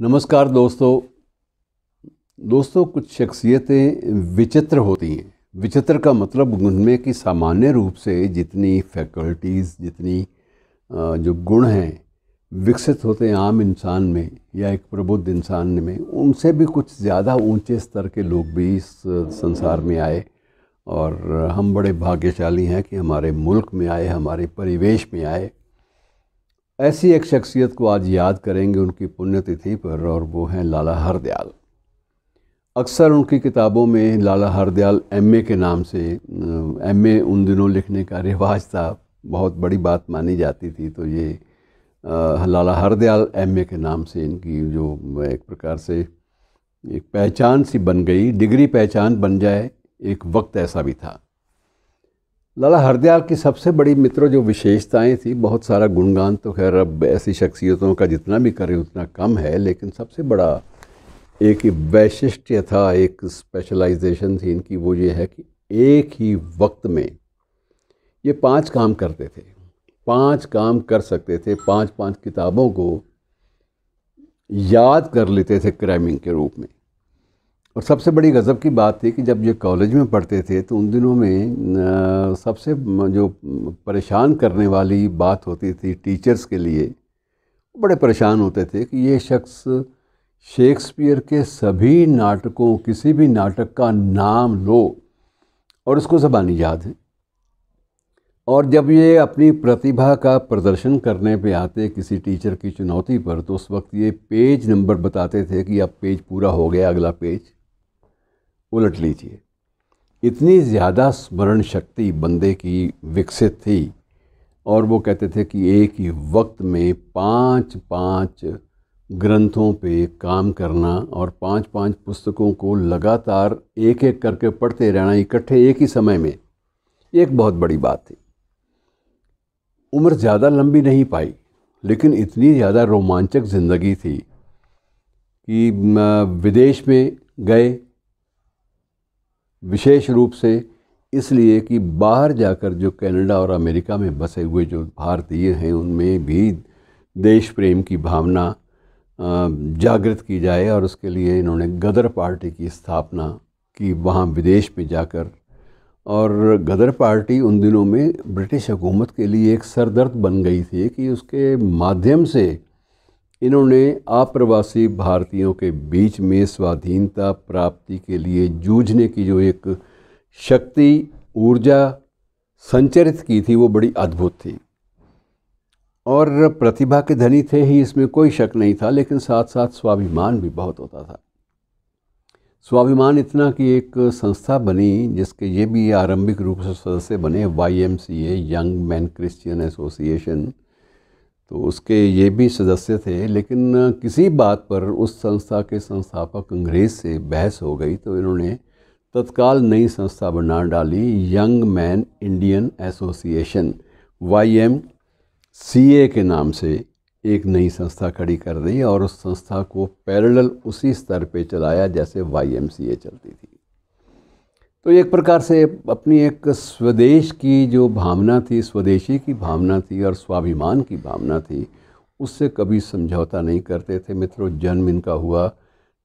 नमस्कार दोस्तों दोस्तों कुछ शख्सियतें विचित्र होती हैं विचित्र का मतलब उनमें कि सामान्य रूप से जितनी फैकल्टीज़ जितनी जो गुण हैं विकसित होते हैं आम इंसान में या एक प्रबुद्ध इंसान में उनसे भी कुछ ज़्यादा ऊंचे स्तर के लोग भी इस संसार में आए और हम बड़े भाग्यशाली हैं कि हमारे मुल्क में आए हमारे परिवेश में आए ऐसी एक शख्सियत को आज याद करेंगे उनकी पुण्यतिथि पर और वो हैं लाला हरदयाल अक्सर उनकी किताबों में लाला हरदयाल ए के नाम से ए उन दिनों लिखने का रिवाज था बहुत बड़ी बात मानी जाती थी तो ये आ, लाला हरदयाल ए के नाम से इनकी जो एक प्रकार से एक पहचान सी बन गई डिग्री पहचान बन जाए एक वक्त ऐसा भी था लाला हरदयाल की सबसे बड़ी मित्रों जो विशेषताएं थी बहुत सारा गुणगान तो खैर अब ऐसी शख्सियतों का जितना भी करें उतना कम है लेकिन सबसे बड़ा एक वैशिष्ट्य था एक स्पेशलाइजेशन थी इनकी वो ये है कि एक ही वक्त में ये पांच काम करते थे पांच काम कर सकते थे पांच पांच किताबों को याद कर लेते थे क्रैमिंग के रूप में और सबसे बड़ी गज़ब की बात थी कि जब ये कॉलेज में पढ़ते थे तो उन दिनों में सबसे जो परेशान करने वाली बात होती थी टीचर्स के लिए बड़े परेशान होते थे कि ये शख्स शेक्सपियर के सभी नाटकों किसी भी नाटक का नाम लो और उसको जबानी याद है और जब ये अपनी प्रतिभा का प्रदर्शन करने पे आते किसी टीचर की चुनौती पर तो उस वक्त ये पेज नंबर बताते थे कि अब पेज पूरा हो गया अगला पेज उलट लीजिए इतनी ज़्यादा स्मरण शक्ति बंदे की विकसित थी और वो कहते थे कि एक ही वक्त में पांच पांच ग्रंथों पे काम करना और पांच पांच पुस्तकों को लगातार एक एक करके पढ़ते रहना इकट्ठे एक ही समय में एक बहुत बड़ी बात थी उम्र ज़्यादा लंबी नहीं पाई लेकिन इतनी ज़्यादा रोमांचक ज़िंदगी थी कि विदेश में गए विशेष रूप से इसलिए कि बाहर जाकर जो कनाडा और अमेरिका में बसे हुए जो भारतीय हैं उनमें भी देश प्रेम की भावना जागृत की जाए और उसके लिए इन्होंने गदर पार्टी की स्थापना की वहाँ विदेश में जाकर और गदर पार्टी उन दिनों में ब्रिटिश हुकूमत के लिए एक सरदर्द बन गई थी कि उसके माध्यम से इन्होंने आप्रवासी भारतीयों के बीच में स्वाधीनता प्राप्ति के लिए जूझने की जो एक शक्ति ऊर्जा संचरित की थी वो बड़ी अद्भुत थी और प्रतिभा के धनी थे ही इसमें कोई शक नहीं था लेकिन साथ साथ स्वाभिमान भी बहुत होता था स्वाभिमान इतना कि एक संस्था बनी जिसके ये भी आरंभिक रूप से सदस्य बने Y M C A young man Christian association तो उसके ये भी सदस्य थे लेकिन किसी बात पर उस संस्था के संस्थापक अंग्रेज से बहस हो गई तो इन्होंने तत्काल नई संस्था बना डाली young man Indian association Y M C A के नाम से एक नई संस्था खड़ी कर दी और उस संस्था को पैरेलल उसी स्तर पे चलाया जैसे वाई एम सी ए चलती थी तो एक प्रकार से अपनी एक स्वदेश की जो भावना थी स्वदेशी की भावना थी और स्वाभिमान की भावना थी उससे कभी समझौता नहीं करते थे मित्रों जन्म इनका हुआ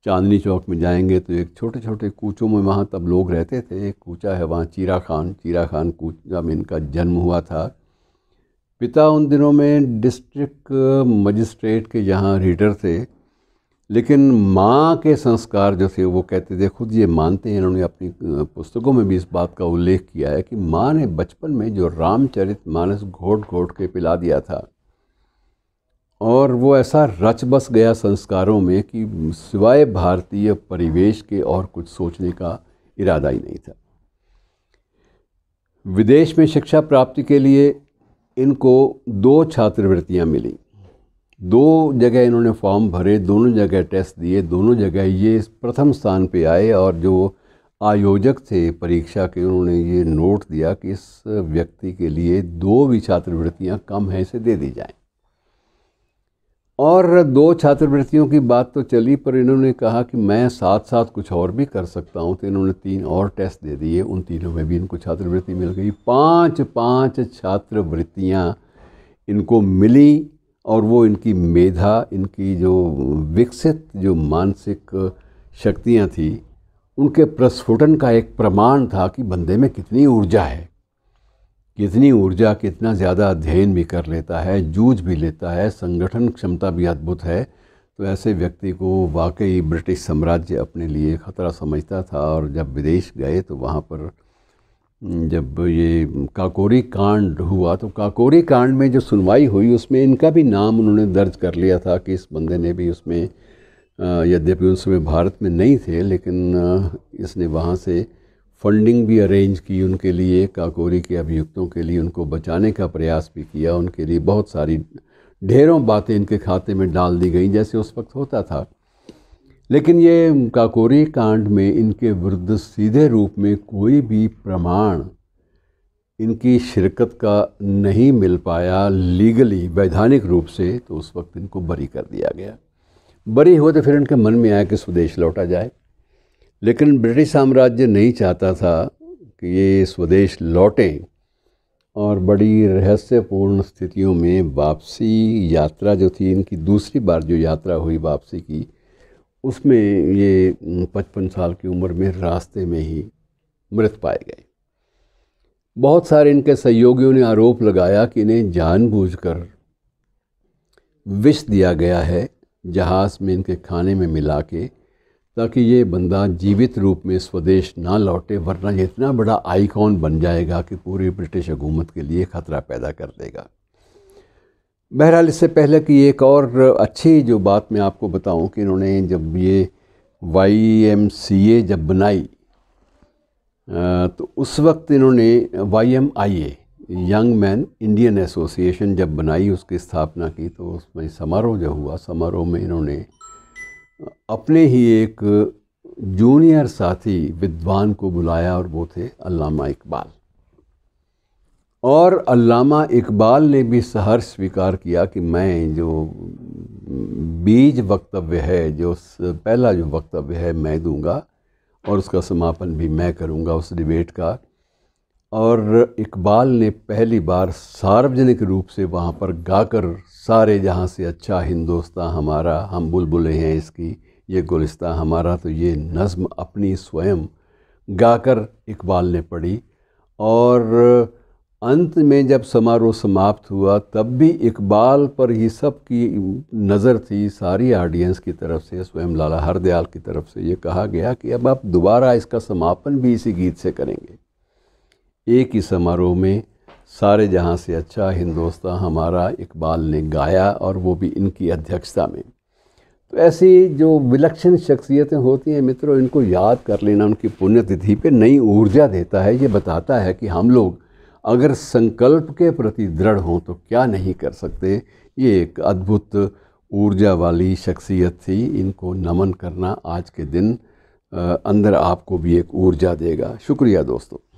चांदनी चौक में जाएंगे तो एक छोटे छोटे कूचों में वहाँ तब लोग रहते थे एक कूचा है वहाँ चीरा खान चीरा खान कूचा में इनका जन्म हुआ था पिता उन दिनों में डिस्ट्रिक्ट मजिस्ट्रेट के यहाँ रीडर थे लेकिन माँ के संस्कार जो थे वो कहते थे खुद ये मानते हैं इन्होंने अपनी पुस्तकों में भी इस बात का उल्लेख किया है कि माँ ने बचपन में जो रामचरित मानस घोट घोट के पिला दिया था और वो ऐसा रच बस गया संस्कारों में कि सिवाय भारतीय परिवेश के और कुछ सोचने का इरादा ही नहीं था विदेश में शिक्षा प्राप्ति के लिए इनको दो छात्रवृत्तियाँ मिलीं दो जगह इन्होंने फॉर्म भरे दोनों जगह टेस्ट दिए दोनों जगह ये प्रथम स्थान पे आए और जो आयोजक थे परीक्षा के उन्होंने ये नोट दिया कि इस व्यक्ति के लिए दो भी छात्रवृत्तियाँ कम हैं इसे दे दी जाएं और दो छात्रवृत्तियों की बात तो चली पर इन्होंने कहा कि मैं साथ साथ कुछ और भी कर सकता हूँ तो इन्होंने तीन और टेस्ट दे दिए उन तीनों में भी इनको छात्रवृत्ति मिल गई पाँच पाँच छात्रवृत्तियाँ इनको मिली और वो इनकी मेधा इनकी जो विकसित जो मानसिक शक्तियाँ थी उनके प्रस्फुटन का एक प्रमाण था कि बंदे में कितनी ऊर्जा है कितनी ऊर्जा कितना ज़्यादा अध्ययन भी कर लेता है जूझ भी लेता है संगठन क्षमता भी अद्भुत है तो ऐसे व्यक्ति को वाकई ब्रिटिश साम्राज्य अपने लिए ख़तरा समझता था और जब विदेश गए तो वहाँ पर जब ये काकोरी कांड हुआ तो काकोरी कांड में जो सुनवाई हुई उसमें इनका भी नाम उन्होंने दर्ज कर लिया था कि इस बंदे ने भी उसमें यद्यपि उस समय भारत में नहीं थे लेकिन इसने वहाँ से फंडिंग भी अरेंज की उनके लिए काकोरी के अभियुक्तों के लिए उनको बचाने का प्रयास भी किया उनके लिए बहुत सारी ढेरों बातें इनके खाते में डाल दी गई जैसे उस वक्त होता था लेकिन ये काकोरी कांड में इनके विरुद्ध सीधे रूप में कोई भी प्रमाण इनकी शिरकत का नहीं मिल पाया लीगली वैधानिक रूप से तो उस वक्त इनको बरी कर दिया गया बरी हुए तो फिर इनके मन में आया कि स्वदेश लौटा जाए लेकिन ब्रिटिश साम्राज्य नहीं चाहता था कि ये स्वदेश लौटें और बड़ी रहस्यपूर्ण स्थितियों में वापसी यात्रा जो थी इनकी दूसरी बार जो यात्रा हुई वापसी की उसमें ये पचपन साल की उम्र में रास्ते में ही मृत पाए गए बहुत सारे इनके सहयोगियों ने आरोप लगाया कि इन्हें जानबूझकर विष दिया गया है जहाज़ में इनके खाने में मिला के ताकि ये बंदा जीवित रूप में स्वदेश ना लौटे वरना ये इतना बड़ा आइकॉन बन जाएगा कि पूरी ब्रिटिश हुकूमत के लिए ख़तरा पैदा कर देगा बहरहाल इससे पहले कि एक और अच्छी जो बात मैं आपको बताऊं कि इन्होंने जब ये वाई एम सी ए जब बनाई तो उस वक्त इन्होंने Y M I A young man Indian association जब बनाई उसकी स्थापना की तो उसमें समारोह जो हुआ समारोह में इन्होंने अपने ही एक जूनियर साथी विद्वान को बुलाया और वो थे अल्लामा इकबाल और अल्लामा इकबाल ने भी सहर स्वीकार किया कि मैं जो बीज वक्तव्य है जो पहला जो वक्तव्य है मैं दूंगा और उसका समापन भी मैं करूंगा उस डिबेट का और इकबाल ने पहली बार सार्वजनिक रूप से वहाँ पर गाकर सारे जहाँ से अच्छा हिंदोस्तां हमारा हम बुलबुलें हैं इसकी ये गुलिस्तां हमारा तो ये नज़म अपनी स्वयं गाकर इकबाल ने पढ़ी और अंत में जब समारोह समाप्त हुआ तब भी इकबाल पर ही सब की नज़र थी सारी ऑडियंस की तरफ से स्वयं लाला हरदयाल की तरफ से ये कहा गया कि अब आप दोबारा इसका समापन भी इसी गीत से करेंगे एक ही समारोह में सारे जहां से अच्छा हिंदोस्तान हमारा इकबाल ने गाया और वो भी इनकी अध्यक्षता में तो ऐसी जो विलक्षण शख्सियतें होती हैं मित्रों इनको याद कर लेना उनकी पुण्यतिथि पे नई ऊर्जा देता है ये बताता है कि हम लोग अगर संकल्प के प्रति दृढ़ हों तो क्या नहीं कर सकते ये एक अद्भुत ऊर्जा वाली शख्सियत थी इनको नमन करना आज के दिन अंदर आपको भी एक ऊर्जा देगा शुक्रिया दोस्तों